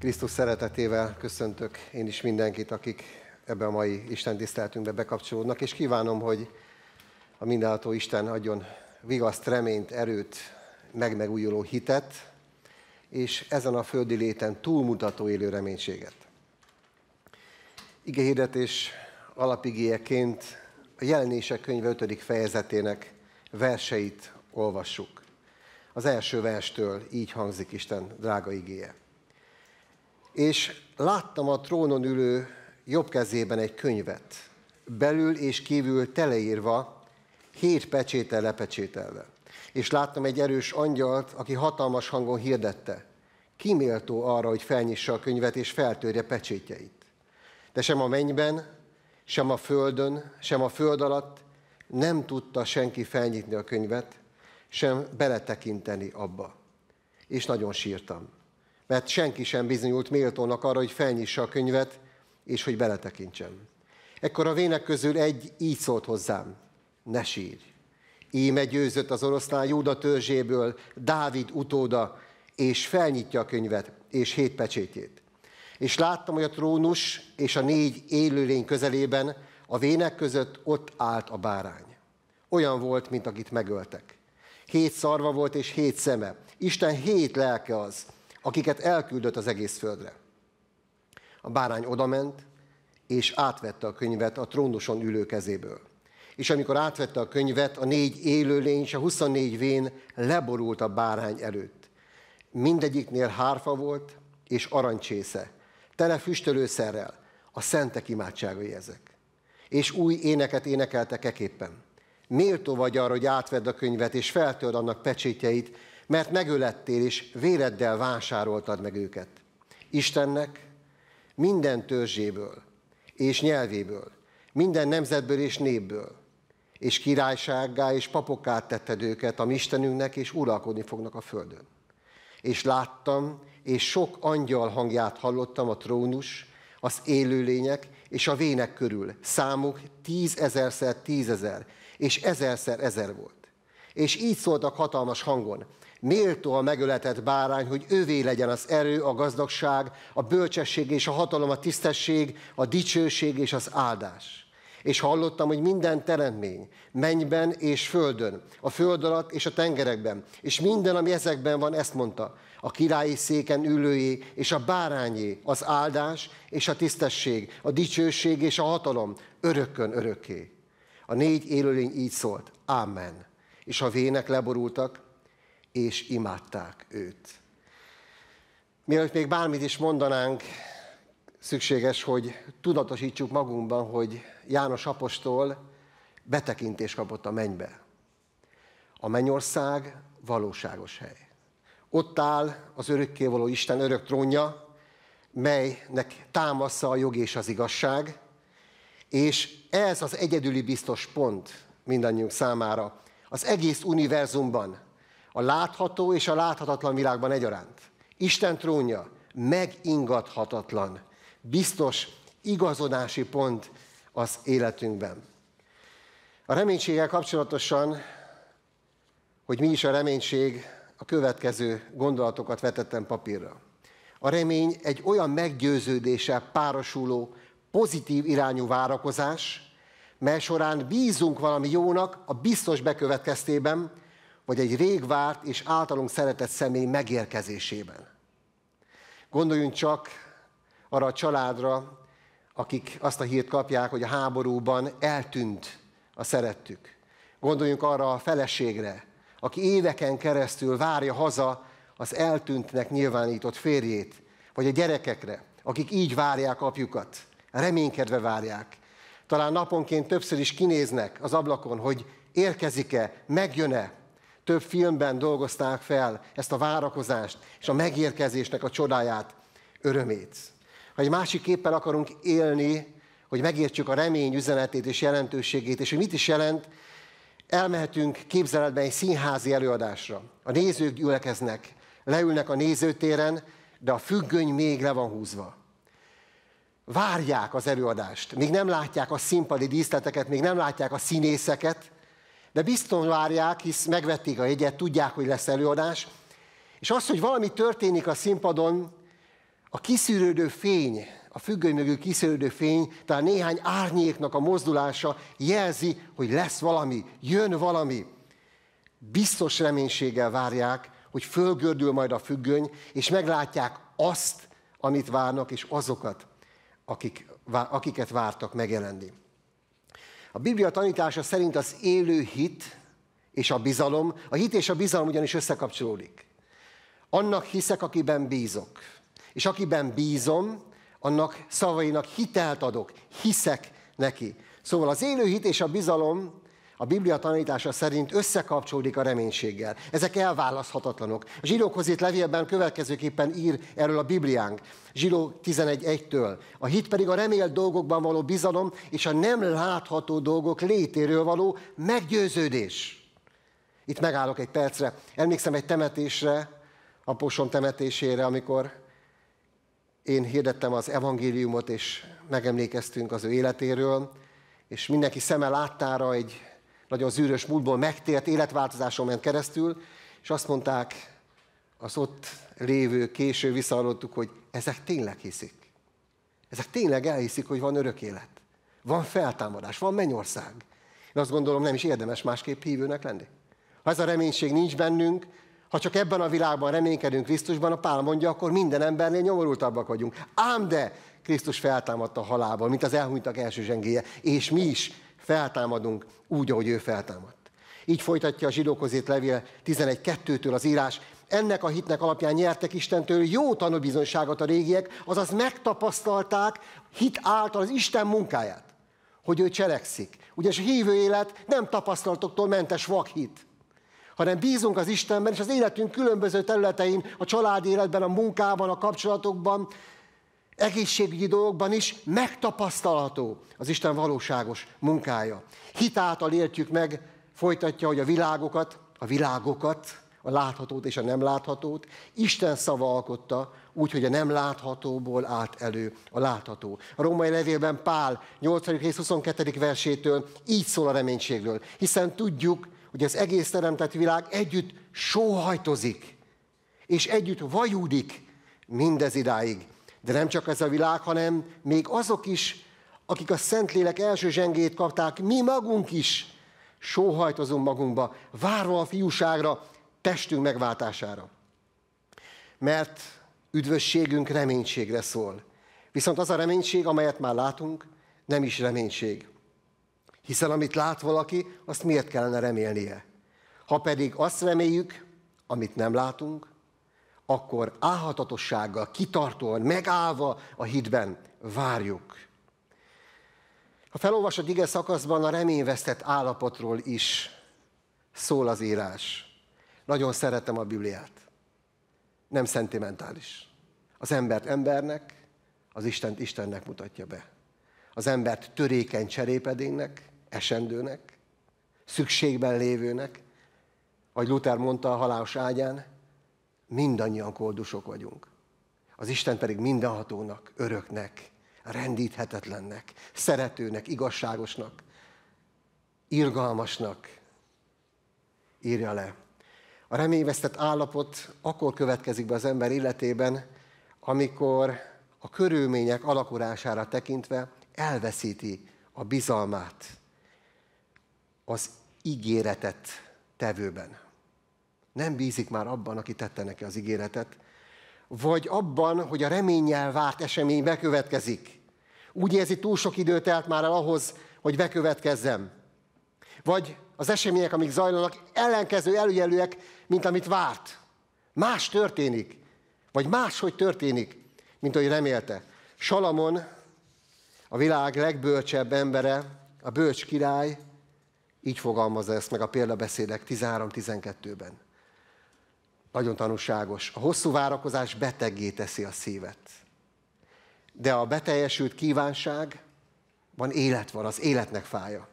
Krisztus szeretetével köszöntök én is mindenkit, akik ebbe a mai Isten tiszteletünkbe bekapcsolódnak, és kívánom, hogy a mindenható Isten adjon vigaszt, reményt, erőt, megmegújuló hitet, és ezen a földi léten túlmutató élő reménységet. Ige hirdetés alapigéjeként a jelenések könyve 5. fejezetének verseit olvassuk. Az első verstől így hangzik Isten drága igéje és láttam a trónon ülő jobb kezében egy könyvet, belül és kívül teleírva, hét pecsétel lepecsételve. És láttam egy erős angyalt, aki hatalmas hangon hirdette, kiméltó arra, hogy felnyissa a könyvet és feltörje pecsétjeit. De sem a mennyben, sem a földön, sem a föld alatt nem tudta senki felnyitni a könyvet, sem beletekinteni abba. És nagyon sírtam mert senki sem bizonyult méltónak arra, hogy felnyissa a könyvet, és hogy beletekintsem. Ekkor a vének közül egy így szólt hozzám, ne sírj. Íme győzött az oroszlán Júda törzséből Dávid utóda, és felnyitja a könyvet, és hét pecsétjét. És láttam, hogy a trónus és a négy élőlény közelében, a vének között ott állt a bárány. Olyan volt, mint akit megöltek. Hét szarva volt és hét szeme. Isten hét lelke az, akiket elküldött az egész földre. A bárány odament, és átvette a könyvet a trónuson ülő kezéből. És amikor átvette a könyvet, a négy élőlény és a 24 vén leborult a bárány előtt. Mindegyiknél hárfa volt és arancsésze, tele füstölőszerrel, a szentek imádságai ezek. És új éneket énekeltek eképpen. Méltó vagy arra, hogy átvedd a könyvet, és feltörd annak pecsétjeit, mert megölettél és véreddel vásároltad meg őket. Istennek minden törzséből és nyelvéből, minden nemzetből és népből, és királysággá és papokát tetted őket a mi Istenünknek, és uralkodni fognak a földön. És láttam, és sok angyal hangját hallottam a trónus, az élőlények és a vének körül. Számuk tízezerszer tízezer, és ezerszer ezer volt. És így szóltak hatalmas hangon méltó a megöletett bárány, hogy ővé legyen az erő, a gazdagság, a bölcsesség és a hatalom, a tisztesség, a dicsőség és az áldás. És hallottam, hogy minden teremtmény, mennyben és földön, a föld alatt és a tengerekben, és minden, ami ezekben van, ezt mondta, a királyi széken ülői és a bárányé, az áldás és a tisztesség, a dicsőség és a hatalom, örökkön örökké. A négy élőlény így szólt, Amen. És a vének leborultak, és imádták őt. Mielőtt még bármit is mondanánk, szükséges, hogy tudatosítsuk magunkban, hogy János apostol betekintést kapott a mennybe. A mennyország valóságos hely. Ott áll az örökkévaló Isten örök trónja, melynek támasza a jog és az igazság, és ez az egyedüli biztos pont mindannyiunk számára. Az egész univerzumban a látható és a láthatatlan világban egyaránt. Isten trónja megingathatatlan, biztos igazodási pont az életünkben. A reménységgel kapcsolatosan, hogy mi is a reménység, a következő gondolatokat vetettem papírra. A remény egy olyan meggyőződéssel párosuló, pozitív irányú várakozás, mely során bízunk valami jónak a biztos bekövetkeztében, vagy egy rég várt és általunk szeretett személy megérkezésében. Gondoljunk csak arra a családra, akik azt a hírt kapják, hogy a háborúban eltűnt a szerettük. Gondoljunk arra a feleségre, aki éveken keresztül várja haza az eltűntnek nyilvánított férjét, vagy a gyerekekre, akik így várják apjukat, reménykedve várják. Talán naponként többször is kinéznek az ablakon, hogy érkezik-e, megjön-e, több filmben dolgozták fel ezt a várakozást és a megérkezésnek a csodáját, örömét. Ha egy másik képpel akarunk élni, hogy megértsük a remény üzenetét és jelentőségét, és hogy mit is jelent, elmehetünk képzeletben egy színházi előadásra. A nézők gyülekeznek, leülnek a nézőtéren, de a függöny még le van húzva. Várják az előadást, még nem látják a színpadi díszleteket, még nem látják a színészeket, de bizton várják, hisz megvették a jegyet, tudják, hogy lesz előadás. És az, hogy valami történik a színpadon, a kiszűrődő fény, a függöny mögül kiszűrődő fény, talán néhány árnyéknak a mozdulása jelzi, hogy lesz valami, jön valami. Biztos reménységgel várják, hogy fölgördül majd a függöny, és meglátják azt, amit várnak, és azokat, akik, akiket vártak megjelenni. A Biblia tanítása szerint az élő hit és a bizalom, a hit és a bizalom ugyanis összekapcsolódik. Annak hiszek, akiben bízok. És akiben bízom, annak szavainak hitelt adok, hiszek neki. Szóval az élő hit és a bizalom a Biblia tanítása szerint összekapcsolódik a reménységgel. Ezek elválaszthatatlanok. A zsidókhoz itt levélben következőképpen ír erről a Bibliánk, zsidó 11.1-től. A hit pedig a remélt dolgokban való bizalom és a nem látható dolgok létéről való meggyőződés. Itt megállok egy percre. Emlékszem egy temetésre, a posom temetésére, amikor én hirdettem az evangéliumot, és megemlékeztünk az ő életéről, és mindenki szeme láttára egy nagyon zűrös múltból megtért életváltozáson ment keresztül, és azt mondták az ott lévő, késő visszahallottuk, hogy ezek tényleg hiszik. Ezek tényleg elhiszik, hogy van örök élet. Van feltámadás, van mennyország. Én azt gondolom, nem is érdemes másképp hívőnek lenni. Ha ez a reménység nincs bennünk, ha csak ebben a világban reménykedünk Krisztusban, a Pál mondja, akkor minden embernél nyomorultabbak vagyunk. Ám de Krisztus feltámadta a halálból, mint az elhunytak első zsengéje, és mi is feltámadunk úgy, ahogy ő feltámadt. Így folytatja a zsidókozét levél 11.2-től az írás, ennek a hitnek alapján nyertek Istentől jó tanúbizonyságot a régiek, azaz megtapasztalták hit által az Isten munkáját, hogy ő cselekszik. Ugyanis a hívő élet nem tapasztalatoktól mentes vakhit, hanem bízunk az Istenben, és az életünk különböző területein, a család életben, a munkában, a kapcsolatokban, egészségügyi dolgokban is megtapasztalható az Isten valóságos munkája. Hitáltal értjük meg, folytatja, hogy a világokat, a világokat, a láthatót és a nem láthatót, Isten szava alkotta, úgy, hogy a nem láthatóból állt elő a látható. A római levélben Pál 8. rész 22. versétől így szól a reménységről, hiszen tudjuk, hogy az egész teremtett világ együtt sóhajtozik, és együtt vajúdik mindez idáig de nem csak ez a világ, hanem még azok is, akik a Szentlélek első zsengét kapták, mi magunk is sóhajtozunk magunkba, várva a fiúságra, testünk megváltására. Mert üdvösségünk reménységre szól. Viszont az a reménység, amelyet már látunk, nem is reménység. Hiszen amit lát valaki, azt miért kellene remélnie? Ha pedig azt reméljük, amit nem látunk, akkor álhatatossággal, kitartóan, megállva a hitben várjuk. A felolvasott ige szakaszban a reményvesztett állapotról is szól az írás. Nagyon szeretem a Bibliát. Nem szentimentális. Az embert embernek, az Istent Istennek mutatja be. Az embert törékeny cserépedénynek, esendőnek, szükségben lévőnek, vagy Luther mondta a halálos ágyán, mindannyian koldusok vagyunk. Az Isten pedig mindenhatónak, öröknek, rendíthetetlennek, szeretőnek, igazságosnak, irgalmasnak írja le. A reményvesztett állapot akkor következik be az ember életében, amikor a körülmények alakulására tekintve elveszíti a bizalmát az ígéretet tevőben. Nem bízik már abban, aki tette neki az ígéretet, vagy abban, hogy a reménnyel várt esemény bekövetkezik. Úgy érzi, túl sok időt telt már el ahhoz, hogy bekövetkezzem. Vagy az események, amik zajlanak, ellenkező előjelőek, mint amit várt. Más történik, vagy máshogy történik, mint ahogy remélte. Salamon, a világ legbölcsebb embere, a bölcs király, így fogalmazza ezt meg a példabeszédek 13-12-ben nagyon tanúságos. A hosszú várakozás beteggé teszi a szívet. De a beteljesült kívánság van élet van, az életnek fája.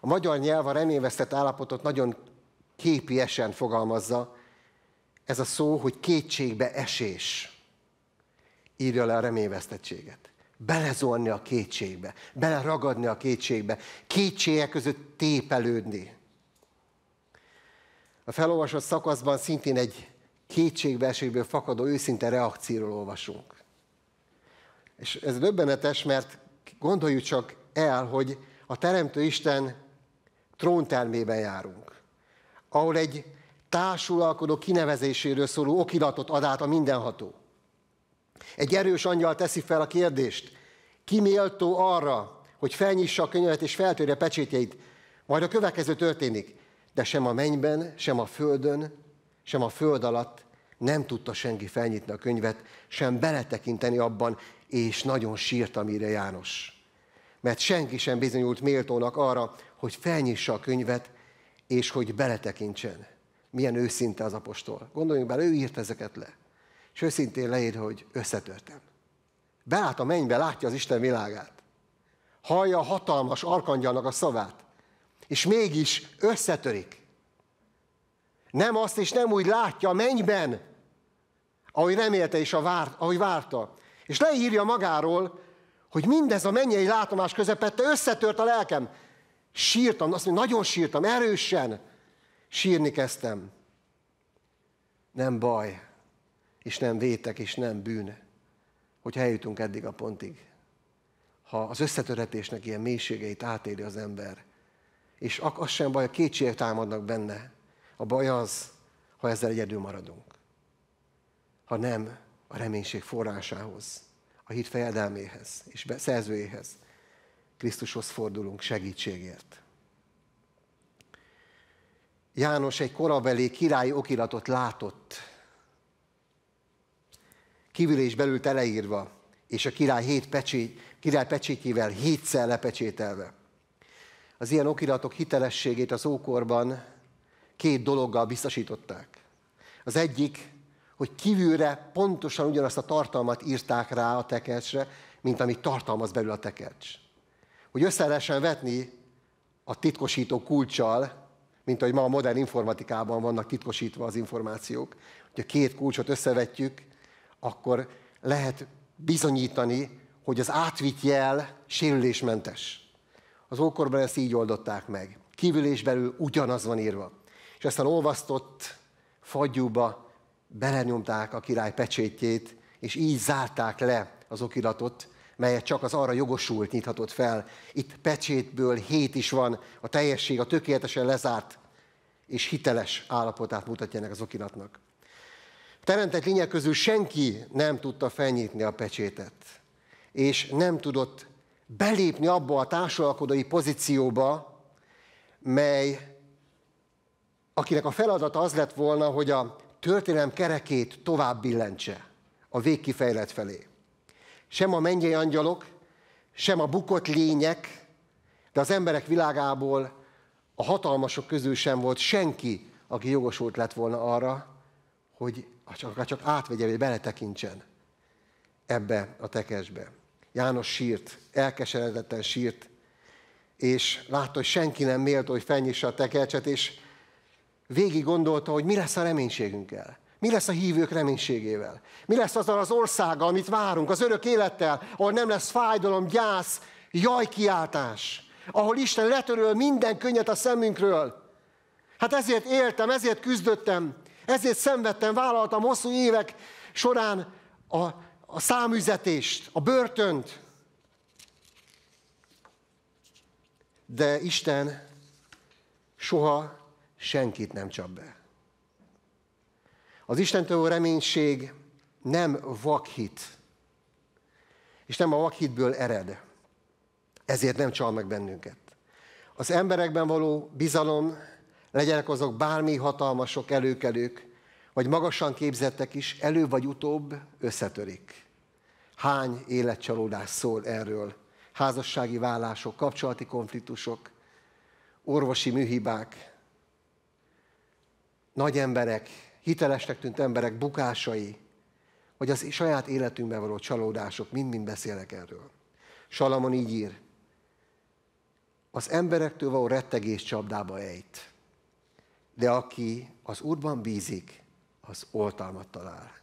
A magyar nyelv a reményvesztett állapotot nagyon képiesen fogalmazza. Ez a szó, hogy kétségbe esés írja le a reményvesztettséget. Belezolni a kétségbe, beleragadni a kétségbe, kétségek között tépelődni. A felolvasott szakaszban szintén egy kétségbeesésből fakadó őszinte reakcióról olvasunk. És ez döbbenetes, mert gondoljuk csak el, hogy a Teremtő Isten tróntermében járunk, ahol egy társulalkodó kinevezéséről szóló okiratot ad át a mindenható. Egy erős angyal teszi fel a kérdést, ki méltó arra, hogy felnyissa a könyvet és feltörje pecsétjeit, majd a következő történik de sem a mennyben, sem a földön, sem a föld alatt nem tudta senki felnyitni a könyvet, sem beletekinteni abban, és nagyon sírt, amire János. Mert senki sem bizonyult méltónak arra, hogy felnyissa a könyvet, és hogy beletekintsen. Milyen őszinte az apostol. Gondoljunk bele, ő írt ezeket le. És őszintén leír, hogy összetörtem. Belát a mennybe, látja az Isten világát. Hallja a hatalmas arkangyalnak a szavát és mégis összetörik. Nem azt és nem úgy látja a mennyben, ahogy remélte és a ahogy várta. És leírja magáról, hogy mindez a mennyei látomás közepette összetört a lelkem. Sírtam, azt mondja, nagyon sírtam, erősen. Sírni kezdtem. Nem baj, és nem vétek, és nem bűn, hogy eljutunk eddig a pontig. Ha az összetöretésnek ilyen mélységeit átéli az ember, és az sem baj, a kétségek támadnak benne. A baj az, ha ezzel egyedül maradunk. Ha nem a reménység forrásához, a hit fejedelméhez és szerzőjéhez, Krisztushoz fordulunk segítségért. János egy korabeli királyi okiratot látott, kívül és belül teleírva, és a király, hét pecsét, király pecsétjével hétszer lepecsételve az ilyen okiratok hitelességét az ókorban két dologgal biztosították. Az egyik, hogy kívülre pontosan ugyanazt a tartalmat írták rá a tekercsre, mint amit tartalmaz belül a tekercs. Hogy össze lehessen vetni a titkosító kulcsal, mint ahogy ma a modern informatikában vannak titkosítva az információk, hogy a két kulcsot összevetjük, akkor lehet bizonyítani, hogy az átvitt jel sérülésmentes. Az ókorban ezt így oldották meg. Kívül és belül ugyanaz van írva. És aztán olvasztott fagyúba belenyomták a király pecsétjét, és így zárták le az okiratot, melyet csak az arra jogosult nyithatott fel. Itt pecsétből hét is van, a teljesség, a tökéletesen lezárt és hiteles állapotát mutatja ennek az okiratnak. A teremtett lények közül senki nem tudta felnyitni a pecsétet, és nem tudott belépni abba a társalkodói pozícióba, mely, akinek a feladata az lett volna, hogy a történelem kerekét tovább billentse a végkifejlet felé. Sem a mennyei angyalok, sem a bukott lények, de az emberek világából a hatalmasok közül sem volt senki, aki jogosult lett volna arra, hogy csak, csak átvegye, vagy beletekintsen ebbe a tekesbe. János sírt, elkeseredetten sírt, és látta, hogy senki nem méltó, hogy felnyissa a tekercset, és végig gondolta, hogy mi lesz a reménységünkkel. Mi lesz a hívők reménységével? Mi lesz azzal az országa, amit várunk, az örök élettel, ahol nem lesz fájdalom, gyász, jaj kiáltás, ahol Isten letöröl minden könnyet a szemünkről. Hát ezért éltem, ezért küzdöttem, ezért szenvedtem, vállaltam hosszú évek során a a számüzetést, a börtönt. De Isten soha senkit nem csap be. Az Istentől reménység nem vakhit, és nem a vakhitből ered. Ezért nem csal meg bennünket. Az emberekben való bizalom, legyenek azok bármi hatalmasok, előkelők, vagy magasan képzettek is elő vagy utóbb összetörik. Hány életcsalódás szól erről? Házassági vállások, kapcsolati konfliktusok, orvosi műhibák, nagy emberek, hitelesnek tűnt emberek bukásai, vagy az saját életünkben való csalódások, mind-mind beszélek erről. Salamon így ír, az emberektől való rettegés csapdába ejt, de aki az Úrban bízik, az oltalmat talál.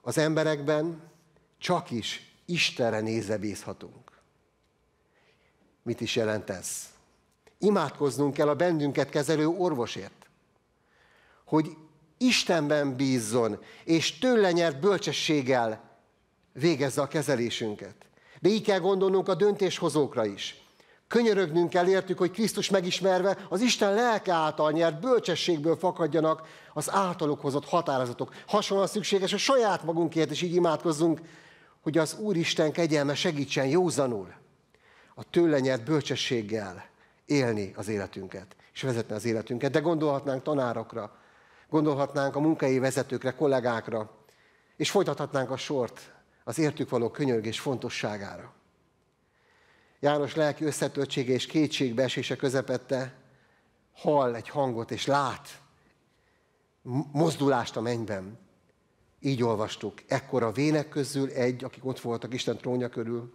Az emberekben csak is Istenre nézve bízhatunk. Mit is jelent ez? Imádkoznunk kell a bennünket kezelő orvosért, hogy Istenben bízzon, és tőle nyert bölcsességgel végezze a kezelésünket. De így kell gondolnunk a döntéshozókra is, Könyörögnünk kell értük, hogy Krisztus megismerve az Isten lelke által nyert bölcsességből fakadjanak az általuk hozott határozatok. Hasonlóan szükséges, hogy saját magunkért is így imádkozzunk, hogy az Úr Isten kegyelme segítsen józanul a tőle nyert bölcsességgel élni az életünket, és vezetni az életünket. De gondolhatnánk tanárokra, gondolhatnánk a munkai vezetőkre, kollégákra, és folytathatnánk a sort az értük való könyörgés fontosságára. János lelki összetöltsége és kétségbeesése közepette hall egy hangot és lát mozdulást a mennyben. Így olvastuk. Ekkor a vének közül egy, akik ott voltak Isten trónja körül,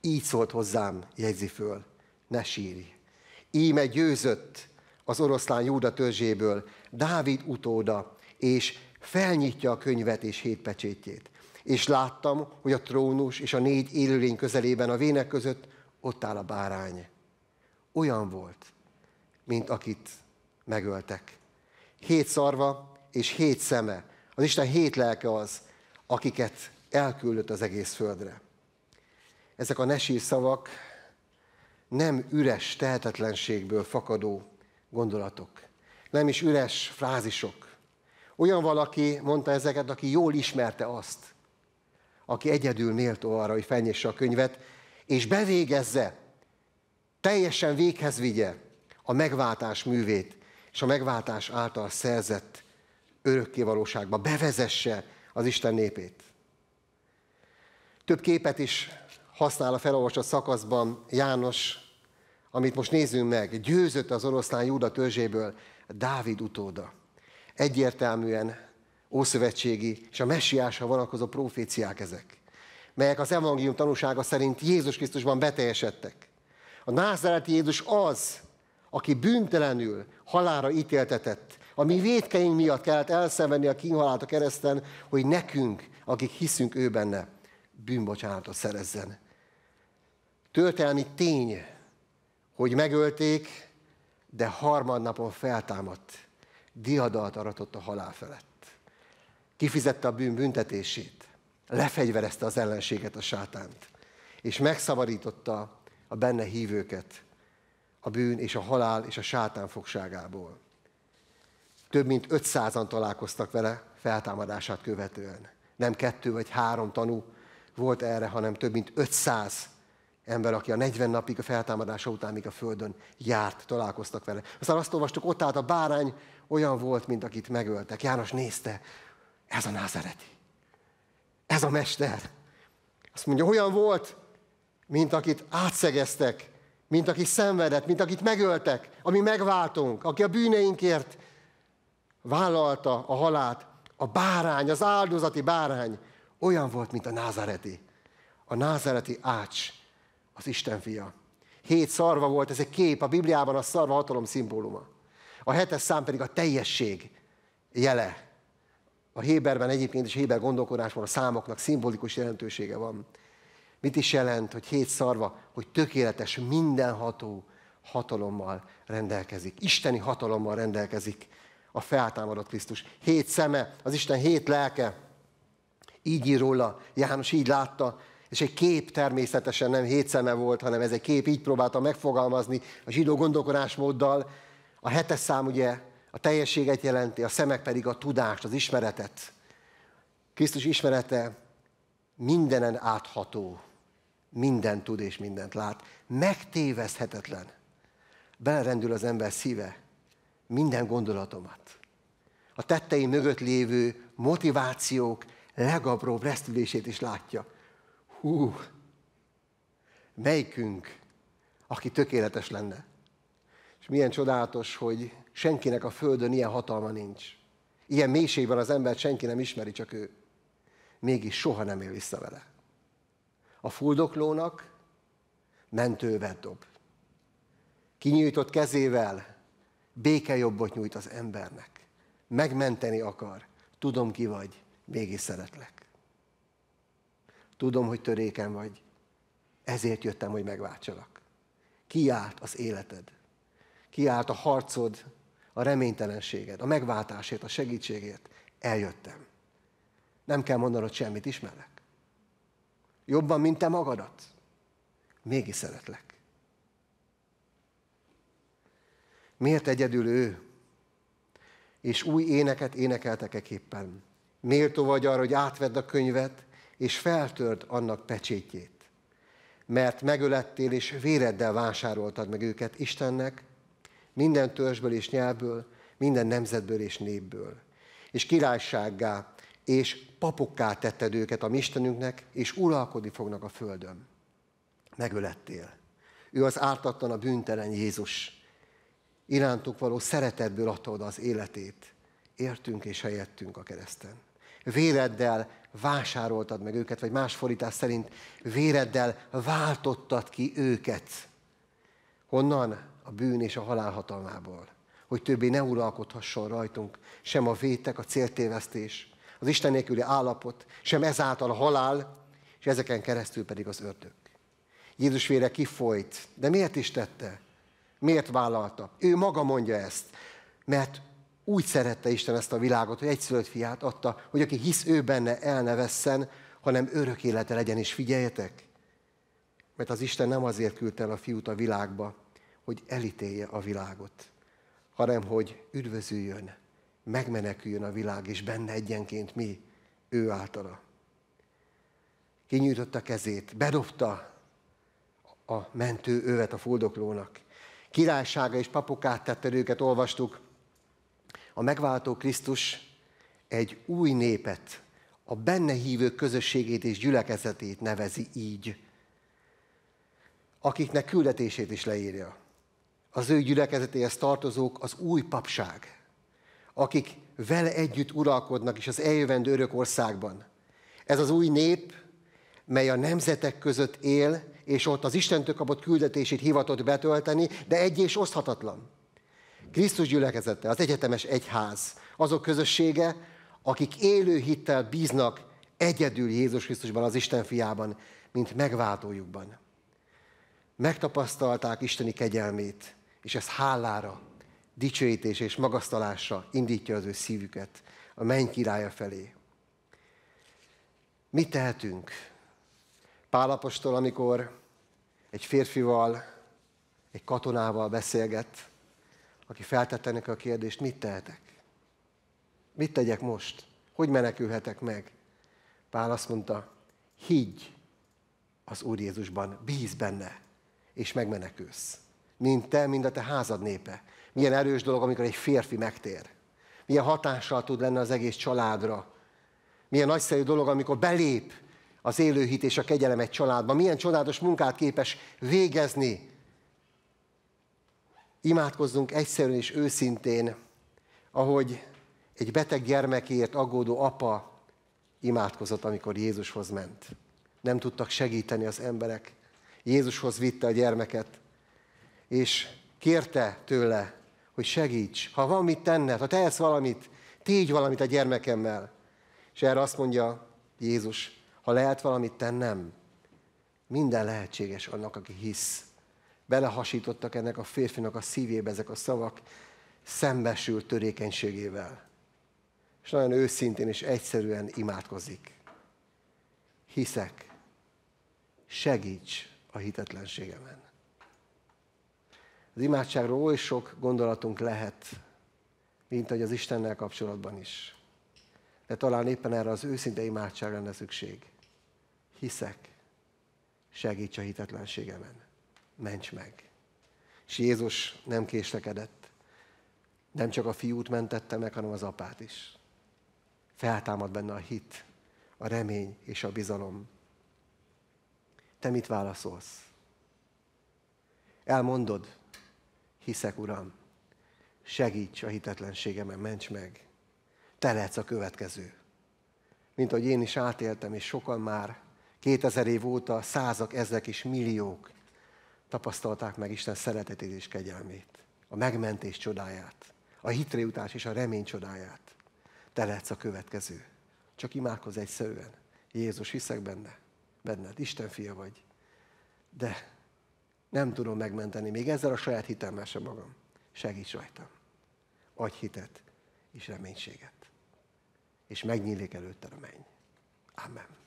így szólt hozzám, jegyzi föl, ne sírj. Íme győzött az oroszlán Júda törzséből, Dávid utóda, és felnyitja a könyvet és hétpecsétjét. És láttam, hogy a trónus és a négy élőlény közelében a vének között ott áll a bárány. Olyan volt, mint akit megöltek. Hét szarva és hét szeme. Az Isten hét lelke az, akiket elküldött az egész földre. Ezek a nesi szavak nem üres tehetetlenségből fakadó gondolatok. Nem is üres frázisok. Olyan valaki mondta ezeket, aki jól ismerte azt, aki egyedül méltó arra, hogy felnyisse a könyvet, és bevégezze, teljesen véghez vigye a megváltás művét, és a megváltás által szerzett örökké valóságba bevezesse az Isten népét. Több képet is használ a felolvasott szakaszban János, amit most nézzünk meg. Győzött az oroszlán Júda törzséből Dávid utóda. Egyértelműen ószövetségi és a messiásra vonatkozó proféciák ezek, melyek az evangélium tanúsága szerint Jézus Krisztusban beteljesedtek. A názáreti Jézus az, aki büntelenül halára ítéltetett, ami védkeink miatt kellett elszenvedni a kínhalált a kereszten, hogy nekünk, akik hiszünk ő benne, bűnbocsánatot szerezzen. Történelmi tény, hogy megölték, de harmadnapon feltámadt, diadalt aratott a halál felett. Kifizette a bűn büntetését, lefegyverezte az ellenséget, a sátánt, és megszabadította a benne hívőket a bűn és a halál és a sátán fogságából. Több mint 500-an találkoztak vele feltámadását követően. Nem kettő vagy három tanú volt erre, hanem több mint 500 ember, aki a 40 napig a feltámadása után még a Földön járt, találkoztak vele. Aztán azt olvastuk, ott állt a bárány, olyan volt, mint akit megöltek. János nézte, ez a názereti. Ez a mester. Azt mondja, olyan volt, mint akit átszegeztek, mint aki szenvedett, mint akit megöltek, ami megváltunk, aki a bűneinkért vállalta a halált. A bárány, az áldozati bárány olyan volt, mint a názareti. A názareti ács, az Isten fia. Hét szarva volt, ez egy kép, a Bibliában a szarva hatalom szimbóluma. A hetes szám pedig a teljesség jele. A Héberben egyébként is Héber gondolkodásban a számoknak szimbolikus jelentősége van. Mit is jelent, hogy hét szarva, hogy tökéletes, mindenható hatalommal rendelkezik. Isteni hatalommal rendelkezik a feltámadott Krisztus. Hét szeme, az Isten hét lelke. Így ír róla, János így látta, és egy kép természetesen nem hét szeme volt, hanem ez egy kép, így próbálta megfogalmazni a zsidó gondolkodásmóddal. A hetes szám ugye a teljességet jelenti, a szemek pedig a tudást, az ismeretet. Krisztus ismerete mindenen átható, minden tud és mindent lát, megtévezhetetlen. Belerendül az ember szíve minden gondolatomat. A tettei mögött lévő motivációk legapróbb resztülését is látja. Hú, melyikünk, aki tökéletes lenne? És milyen csodálatos, hogy senkinek a Földön ilyen hatalma nincs. Ilyen mélységben az embert senki nem ismeri, csak ő. Mégis soha nem él vissza vele. A fuldoklónak mentővet dob. Kinyújtott kezével béke jobbot nyújt az embernek. Megmenteni akar. Tudom, ki vagy, mégis szeretlek. Tudom, hogy töréken vagy, ezért jöttem, hogy megváltsalak. Kiállt az életed. Kiállt a harcod, a reménytelenséged, a megváltásért, a segítségért. Eljöttem. Nem kell mondanod semmit, ismerlek. Jobban, mint te magadat. Mégis szeretlek. Miért egyedül ő? És új éneket énekeltek éppen. Méltó vagy arra, hogy átvedd a könyvet, és feltörd annak pecsétjét. Mert megölettél, és véreddel vásároltad meg őket Istennek, minden törzsből és nyelvből, minden nemzetből és népből. És királysággá és papokká tetted őket a mi Istenünknek, és uralkodni fognak a földön. Megölettél. Ő az ártatlan, a bűntelen Jézus. Irántuk való szeretetből adta oda az életét. Értünk és helyettünk a kereszten. Véreddel vásároltad meg őket, vagy más fordítás szerint véreddel váltottad ki őket. Honnan? a bűn és a halál hatalmából, hogy többé ne uralkodhasson rajtunk sem a vétek, a céltévesztés, az Isten nélküli állapot, sem ezáltal a halál, és ezeken keresztül pedig az ördög. Jézus vére kifolyt, de miért is tette? Miért vállalta? Ő maga mondja ezt, mert úgy szerette Isten ezt a világot, hogy egyszülött fiát adta, hogy aki hisz ő benne, el ne vesszen, hanem örök élete legyen, és figyeljetek, mert az Isten nem azért küldte el a fiút a világba, hogy elítélje a világot, hanem hogy üdvözüljön, megmeneküljön a világ, és benne egyenként mi, ő általa. Kinyújtotta kezét, bedobta a mentő övet a fuldoklónak. Királysága és papokát tette őket, olvastuk. A megváltó Krisztus egy új népet, a benne hívők közösségét és gyülekezetét nevezi így, akiknek küldetését is leírja az ő gyülekezetéhez tartozók az új papság, akik vele együtt uralkodnak is az eljövendő örök országban. Ez az új nép, mely a nemzetek között él, és ott az Istentől kapott küldetését hivatott betölteni, de egy és oszthatatlan. Krisztus gyülekezete, az egyetemes egyház, azok közössége, akik élő hittel bíznak egyedül Jézus Krisztusban, az Isten fiában, mint megváltójukban. Megtapasztalták Isteni kegyelmét, és ez hálára, dicsőítés és magasztalásra indítja az ő szívüket a menny királya felé. Mit tehetünk? Pálapostól, amikor egy férfival, egy katonával beszélget, aki feltette neki a kérdést, mit tehetek? Mit tegyek most? Hogy menekülhetek meg? Pál azt mondta, higgy az Úr Jézusban, bíz benne, és megmenekülsz mint te, mind a te házad népe. Milyen erős dolog, amikor egy férfi megtér. Milyen hatással tud lenni az egész családra. Milyen nagyszerű dolog, amikor belép az élőhit és a kegyelem egy családba. Milyen csodálatos munkát képes végezni. Imádkozzunk egyszerűen és őszintén, ahogy egy beteg gyermekért aggódó apa imádkozott, amikor Jézushoz ment. Nem tudtak segíteni az emberek. Jézushoz vitte a gyermeket és kérte tőle, hogy segíts, ha van mit tenned, ha tehetsz valamit, tégy valamit a gyermekemmel. És erre azt mondja Jézus, ha lehet valamit tennem, minden lehetséges annak, aki hisz. Belehasítottak ennek a férfinak a szívébe ezek a szavak, szembesült törékenységével. És nagyon őszintén és egyszerűen imádkozik. Hiszek, segíts a hitetlenségemen. Az imádságról oly sok gondolatunk lehet, mint hogy az Istennel kapcsolatban is. De talán éppen erre az őszinte imádság lenne szükség. Hiszek, segíts a hitetlenségemen, ments meg. És Jézus nem késlekedett. Nem csak a fiút mentette meg, hanem az apát is. Feltámad benne a hit, a remény és a bizalom. Te mit válaszolsz? Elmondod, hiszek, Uram, segíts a hitetlenségemen, ments meg. Te lehetsz a következő. Mint ahogy én is átéltem, és sokan már 2000 év óta százak, ezek és milliók tapasztalták meg Isten szeretetét és kegyelmét, a megmentés csodáját, a hitréutás és a remény csodáját. Te lehetsz a következő. Csak imádkozz egyszerűen. Jézus, hiszek benne, benned, Isten fia vagy. De nem tudom megmenteni még ezzel a saját hitemmel sem magam. Segíts rajtam. Adj hitet és reménységet. És megnyílik előtte a menny. Amen.